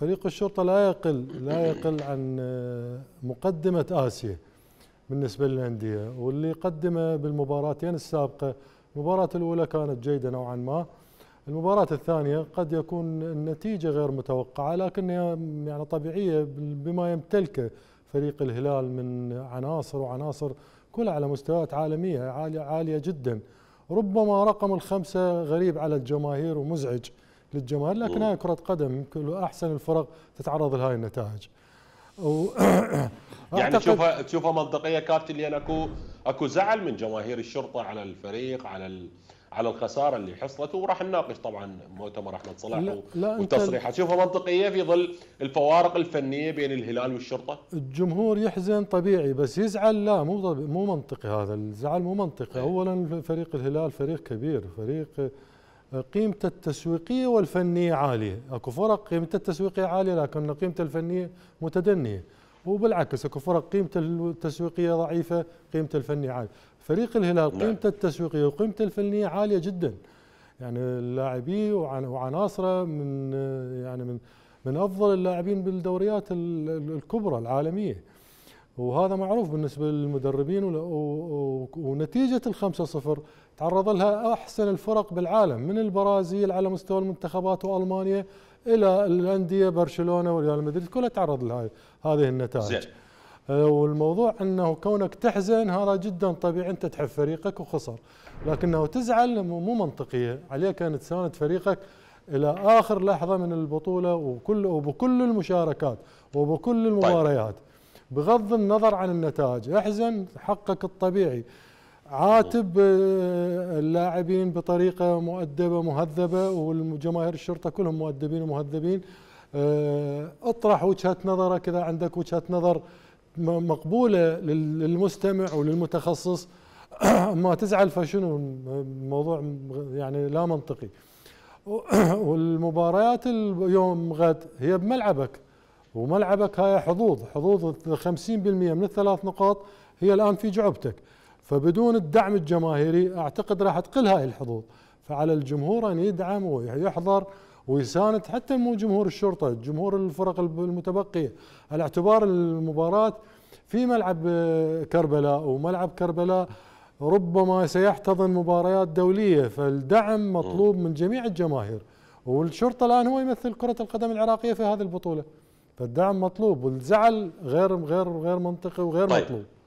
فريق الشرطة لا يقل لا يقل عن آه، مقدمة آسيا بالنسبة للأندية واللي قدمه بالمباراتين السابقة المباراة الأولى كانت جيدة نوعا ما المباراة الثانية قد يكون النتيجة غير متوقعة لكن يعني طبيعية بما يمتلكه فريق الهلال من عناصر وعناصر كلها على مستويات عالمية عالية, عالية جدا ربما رقم الخمسة غريب على الجماهير ومزعج للجمال لكن هاي كرة قدم أحسن الفرق تتعرض لهاي النتائج و... يعني تشوفها تشوفها منطقيه كابتن لان اكو اكو زعل من جماهير الشرطه على الفريق على ال... على الخساره اللي حصلت وراح نناقش طبعا مؤتمر احمد صلاح لا لا وتصريحه تشوفها منطقيه في ظل الفوارق الفنيه بين الهلال والشرطه الجمهور يحزن طبيعي بس يزعل لا مو مو منطقي هذا الزعل مو منطقي إيه. اولا فريق الهلال فريق كبير فريق قيمته التسويقيه والفنيه عاليه، اكو فرق قيمته التسويقيه عاليه لكن قيمته الفنيه متدنيه، وبالعكس اكو فرق قيمته التسويقيه ضعيفه، قيمته الفنيه عاليه، فريق الهلال نعم. قيمته التسويقيه وقيمته الفنيه عاليه جدا. يعني اللاعبين وعناصره من يعني من من افضل اللاعبين بالدوريات الكبرى العالميه. وهذا معروف بالنسبه للمدربين ونتيجه الخمسة صفر تعرض لها احسن الفرق بالعالم من البرازيل على مستوى المنتخبات والمانيا الى الانديه برشلونه وريال مدريد كلها تعرض لها هذه النتائج زين. آه، والموضوع انه كونك تحزن هذا جدا طبيعي انت تحب فريقك وخسر لكنه تزعل مو منطقيه عليك ان تساند فريقك الى اخر لحظه من البطوله وكل وبكل المشاركات وبكل طيب. المباريات طيب. بغض النظر عن النتائج احزن حقك الطبيعي عاتب آه، اللاعبين بطريقه مؤدبه مهذبه والجماهير الشرطه كلهم مؤدبين ومهذبين آه، اطرح وجهه نظرك اذا عندك وجهه نظر مقبوله للمستمع وللمتخصص ما تزعل فشنو الموضوع يعني لا منطقي والمباريات اليوم غد هي بملعبك وملعبك هاي حظوظ حظوظ 50% من الثلاث نقاط هي الآن في جعبتك فبدون الدعم الجماهيري أعتقد راح تقل هاي الحظوظ فعلى الجمهور أن يدعم ويحضر ويساند حتى مو جمهور الشرطة جمهور الفرق المتبقية على اعتبار المباراة في ملعب كربلاء وملعب كربلاء ربما سيحتضن مباريات دولية فالدعم مطلوب من جميع الجماهير والشرطة الآن هو يمثل كرة القدم العراقية في هذه البطولة فالدعم مطلوب والزعل غير غير غير منطقي وغير طيب. مطلوب